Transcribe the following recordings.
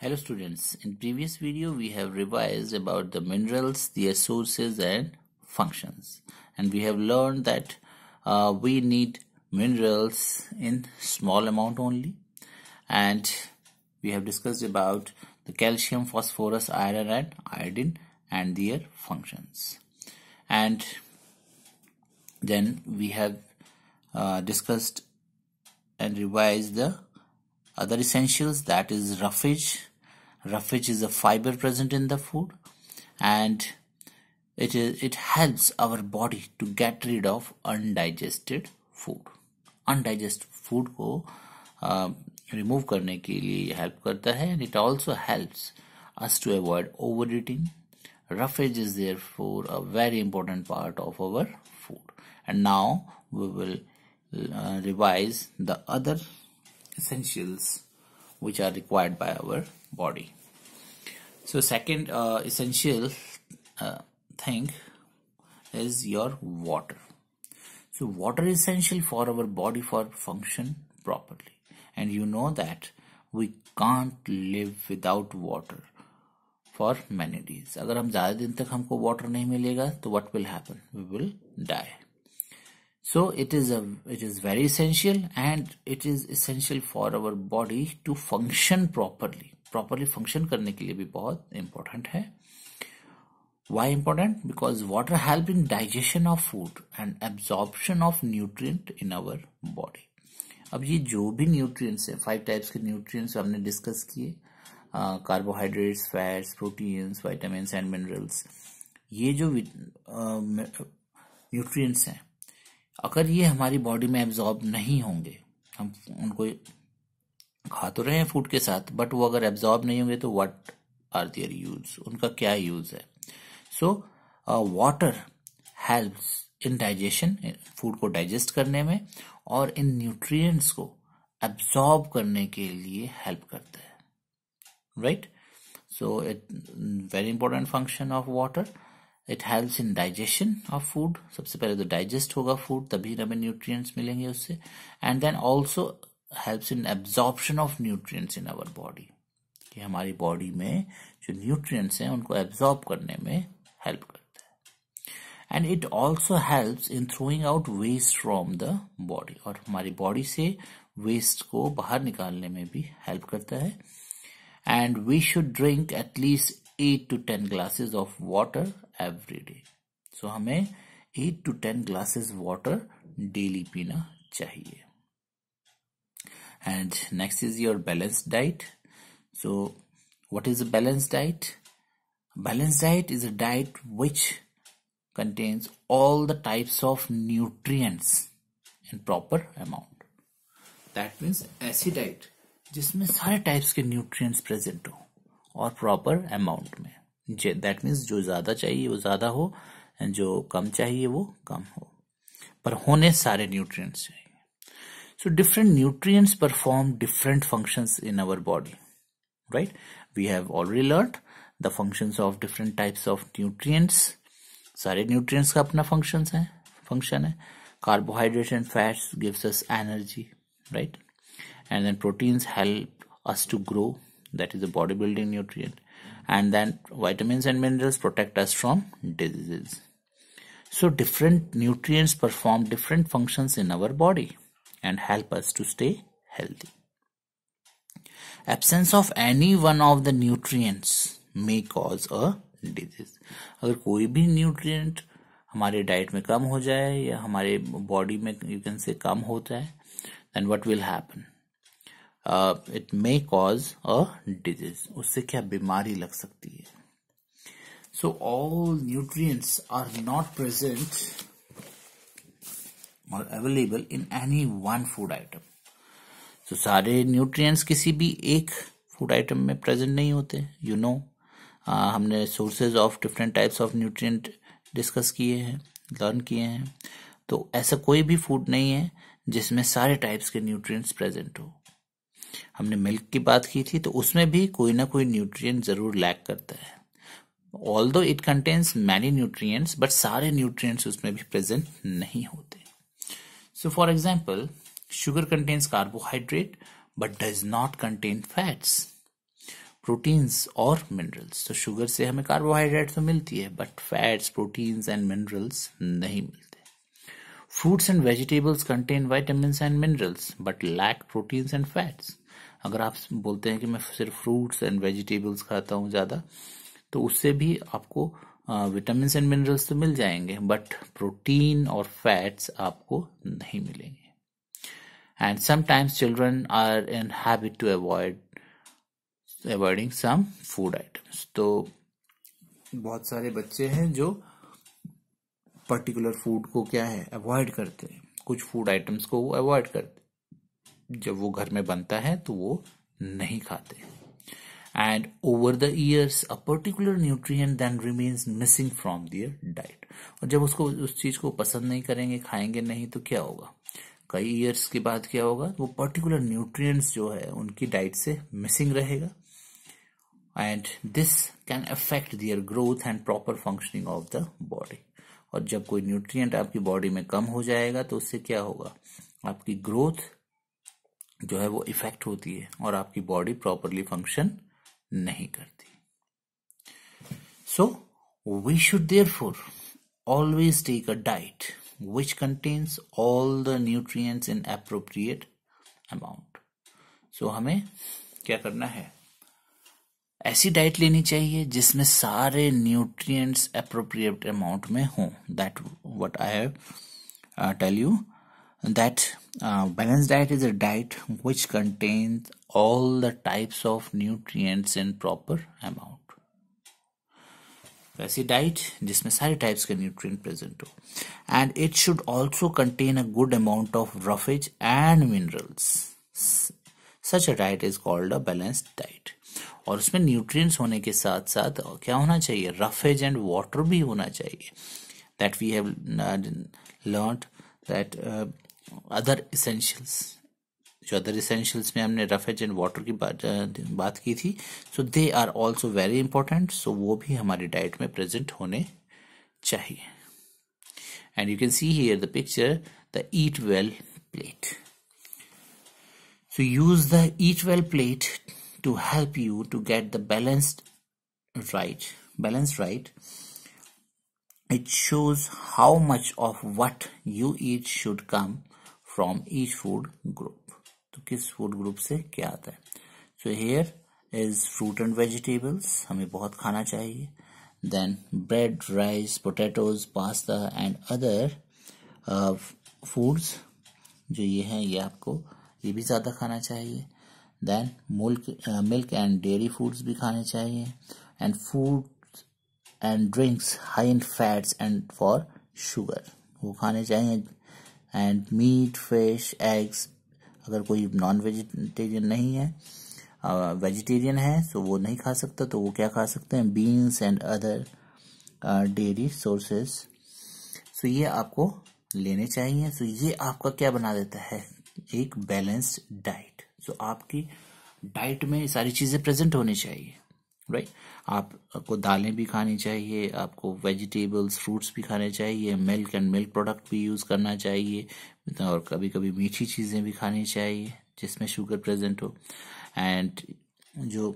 Hello students, in previous video we have revised about the minerals, their sources and functions and we have learned that uh, we need minerals in small amount only and we have discussed about the calcium, phosphorus, iron and iodine and their functions and then we have uh, discussed and revised the other essentials that is roughage roughage is a fiber present in the food and it is it helps our body to get rid of undigested food undigested food को uh, remove uh, करने के लिए help करता है and it also helps us to avoid overeating roughage is therefore a very important part of our food and now we will uh, revise the other essentials which are required by our body so second uh, essential uh, thing is your water so water is essential for our body for function properly and you know that we can't live without water for many days अगर हम ज़्यादा दिन तक water नहीं मिलेगा तो what will happen we will die so it is a it is very essential and it is essential for our body to function properly properly function करने के लिए भी बहुत इंपॉर्टेंट है why important because water help in digestion of food and absorption of nutrient in our body अब ये जो भी न्यूट्रिएंट्स है फाइव टाइप्स के न्यूट्रिएंट्स हमने डिस्कस किए carbohydrates fats proteins vitamin and minerals ये जो न्यूट्रिएंट्स हैं अगर ये हमारी बॉडी में एब्जॉर्ब नहीं होंगे हम उनको खा तो रहे हैं फूड के साथ बट वो अगर एब्जॉर्ब नहीं होंगे तो वट आर दियर यूज उनका क्या यूज है so water help in digestion food को डाइजेस्ट करने में और इन न्यूट्रिएंट्स को एब्जॉर्ब करने के लिए हेल्प करता है right so it very important function of water it help in digestion of food सबसे पहले तो डाइजेस्ट होगा फूड तभी हमें न्यूट्रिएंट्स मिलेंगे उससे and then also helps in absorption of nutrients in our body कि हमारी बॉडी में जो न्यूट्रिएंट्स हैं उनको एब्जॉर्ब करने में हेल्प करता है and it also helps in throwing out waste from the body और हमारी बॉडी से वेस्ट को बाहर निकालने में भी हेल्प करता है and we should drink at least eight to ten glasses of water every day so हमें eight to ten glasses water daily पीना चाहिए and next is your balanced diet so what is a balanced diet balanced diet is a diet which contains all the types of nutrients in proper amount that means acid diet जिसमें सारे types के nutrients present हो और proper amount में that means जो ज़्यादा चाहिए वो ज़्यादा हो एंड जो कम चाहिए वो कम हो पर होने सारे न्यूट्रिएंट्स चाहिए So different nutrients perform different functions in our body, right? We have already learned the functions of different types of nutrients. Sorry, nutrients have अपना functions है, function है. Carbohydrates and fats gives us energy, right? And then proteins help us to grow. That is a body building nutrient. And then vitamins and minerals protect us from diseases. So different nutrients perform different functions in our body and help us to stay healthy. Absence of any one of the nutrients may cause a disease. अगर कोई भी nutrient हमारे diet may come हो जाए या हमारे body में you can say कम होता then what will happen? Uh, it may cause a disease. उससे क्या बीमारी लग सकती है? So all nutrients are not present और available in any one food item तो सारे न्यूट्रिएंट्स किसी भी एक फूड आइटम में प्रेजेंट नहीं होते यू you नो know, आ, हमने sources of different types of nutrient discussed किए हैं लर्न किए हैं तो ऐसा कोई भी फूड नहीं है जिसमें सारे टाइप्स के न्यूट्रिएंट्स प्रेजेंट हो हमने मिल्क की बात की थी तो उसमें भी कोई ना कोई न्यूट्रिएंट जरूर लैक करता है although it contains many nutrients but सारे न्यूट्रिएंट्स उसमें भी प्रेजेंट नहीं होते So for example, sugar contains carbohydrate but does not contain fats. Proteins और मिनरल्स तो शुगर से हमें कार्बोहाइड्रेट तो मिलती है but fats proteins and minerals नहीं मिलते fruits and vegetables contain vitamin and minerals but lack proteins and fats अगर आप बोलते हैं कि मैं सिर्फ फ्रूट्स एंड वेजिटेबल्स खाता हूँ ज़्यादा तो उससे भी आपको विटामिन एंड मिनरल्स तो मिल जाएंगे बट प्रोटीन और फैट्स आपको नहीं मिलेंगे and sometimes children are in habit to avoid avoiding some food items तो बहुत सारे बच्चे हैं जो पर्टिकुलर फूड को क्या है अवॉइड करते हैं कुछ फूड आइटम्स को वो अवॉइड करते जब वो घर में बनता है तो वो नहीं खाते and over the years a particular nutrient then remains missing from their diet और जब उसको उस चीज को पसंद नहीं करेंगे खाएंगे नहीं तो क्या होगा कई ईयर्स के बाद क्या होगा वो पर्टिकुलर न्यूट्रिएंट्स जो है उनकी डाइट से मिसिंग रहेगा and this can affect their growth and proper functioning of the body और जब कोई न्यूट्रिएंट आपकी बॉडी में कम हो जाएगा तो उससे क्या होगा आपकी ग्रोथ जो है वो इफेक्ट होती है और आपकी बॉडी प्रॉपरली फंक्शन नहीं करती so we should therefore always take a diet which contains all the nutrient in appropriate amount so हमें क्या करना है ऐसी डाइट लेनी चाहिए जिसमें सारे न्यूट्रिएंट्स अप्रोप्रिएट अमाउंट में हों that what I have tell you that uh, balanced diet is a diet which contains all the types of nutrients in proper amount. Vasi diet, jisme sare types ke nutrient present ho. And it should also contain a good amount of roughage and minerals. Such a diet is called a balanced diet. और उसमें nutrients होने के साथ साथ क्या होना चाहिए roughage and water भी होना चाहिए that we have learned that other essentials जो अदर इसेंशियल्स में हमने रफ एज एंड वाटर की बात की थी so they are also very important so वो भी हमारे डाइट में प्रेजेंट होने चाहिए and you can see here the picture the eat well plate so use the eat well plate to help you to get the balanced right balance right it shows how much of what you eat should come from each food group तो किस food group से क्या आता है so here is fruit and vegetables हमें बहुत खाना चाहिए then bread rice potatoes pasta and other foods जो ये हैं ये आपको ये भी ज़्यादा खाना चाहिए देन मुल्क मिल्क एंड डेयरी फूड्स भी खाने चाहिए and food and drinks high in fats and for sugar वो खाने चाहिए एंड मीट फिश एग्स अगर कोई नॉन वेजिटेरियन नहीं है वेजिटेरियन है सो तो वो नहीं खा सकता तो वो क्या खा सकते हैं beans and other dairy sources so ये आपको लेने चाहिए सो so, ये आपका क्या बना देता है एक बैलेंस्ड डाइट सो आपकी डाइट में सारी चीज़ें प्रेजेंट होनी चाहिए राइट आपको दालें भी खानी चाहिए आपको वेजिटेबल्स फ्रूट्स भी खाने चाहिए मिल्क एंड मिल्क प्रोडक्ट भी यूज़ करना चाहिए और कभी कभी मीठी चीज़ें भी खानी चाहिए जिसमें शुगर प्रेजेंट हो एंड जो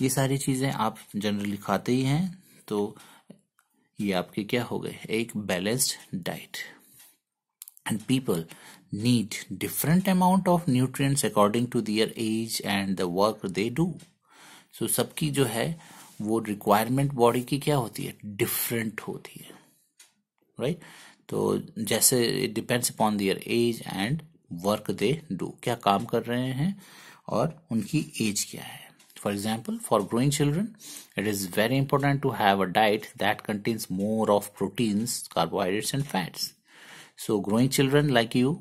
ये सारी चीज़ें आप जनरली खाते ही हैं तो ये आपके क्या हो गए एक balanced diet and people need different amount of nutrients according to their age and the work they do so so, सबकी जो है वो रिक्वायरमेंट बॉडी की क्या होती है डिफरेंट होती है राइट right? तो जैसे it depends upon their age and work they do क्या काम कर रहे हैं और उनकी एज क्या है for example for growing children it is very important to have a diet that contains more of proteins carbohydrates and fats so growing children like you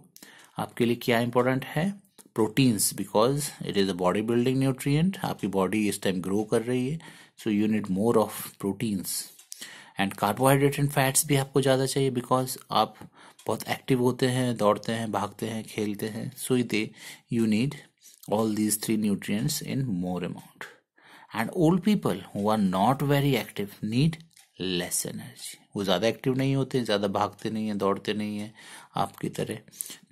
आपके लिए क्या इंपॉर्टेंट है proteins because it is a body building nutrient आपकी body इस time grow कर रही है so you need more of proteins and carbohydrate and fats भी आपको ज़्यादा चाहिए बिकॉज आप बहुत एक्टिव होते हैं दौड़ते हैं भागते हैं खेलते हैं so they you need all these three nutrients in more amount and old people who are not very active need less energy वो ज़्यादा एक्टिव नहीं होते ज़्यादा भागते नहीं हैं दौड़ते नहीं हैं आपकी तरह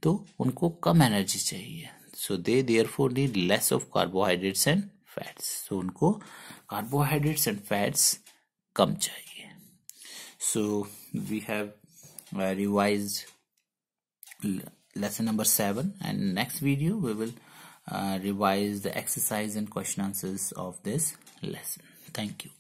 तो उनको कम एनर्जी चाहिए so they therefore need less of carbohydrates and fats so unko carbohydrates and fats kam chahiye so we have uh, revised lesson number 7 and next video we will uh, revise the exercise and question answers of this lesson thank you